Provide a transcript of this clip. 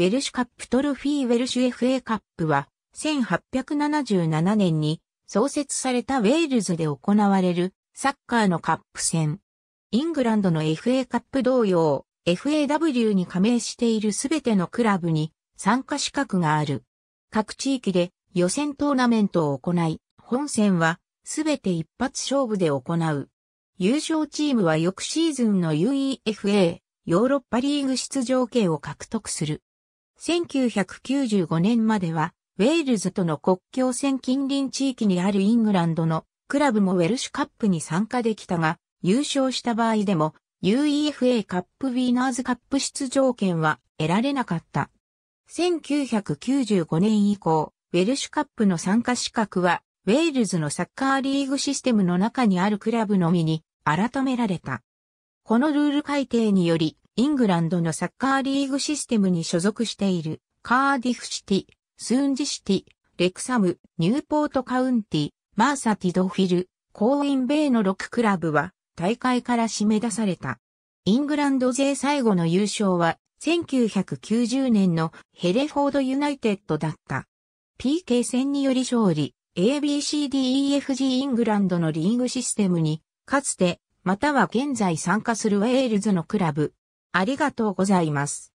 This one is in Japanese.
ウェルシュカップトロフィーウェルシュ FA カップは、1877年に創設されたウェールズで行われるサッカーのカップ戦。イングランドの FA カップ同様、FAW に加盟しているすべてのクラブに参加資格がある。各地域で予選トーナメントを行い、本戦はすべて一発勝負で行う。優勝チームは翌シーズンの UEFA ヨーロッパリーグ出場権を獲得する。1995年までは、ウェールズとの国境線近隣地域にあるイングランドのクラブもウェルシュカップに参加できたが、優勝した場合でも UEFA カップウィーナーズカップ出場権は得られなかった。1995年以降、ウェルシュカップの参加資格は、ウェールズのサッカーリーグシステムの中にあるクラブのみに改められた。このルール改定により、イングランドのサッカーリーグシステムに所属している、カーディフシティ、スーンジシティ、レクサム、ニューポートカウンティ、マーサティドフィル、コーインベイの6クラブは大会から締め出された。イングランド勢最後の優勝は1990年のヘレフォードユナイテッドだった。PK 戦により勝利、ABCDEFG イングランドのリーグシステムに、かつて、または現在参加するウェールズのクラブ、ありがとうございます。